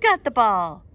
got the ball.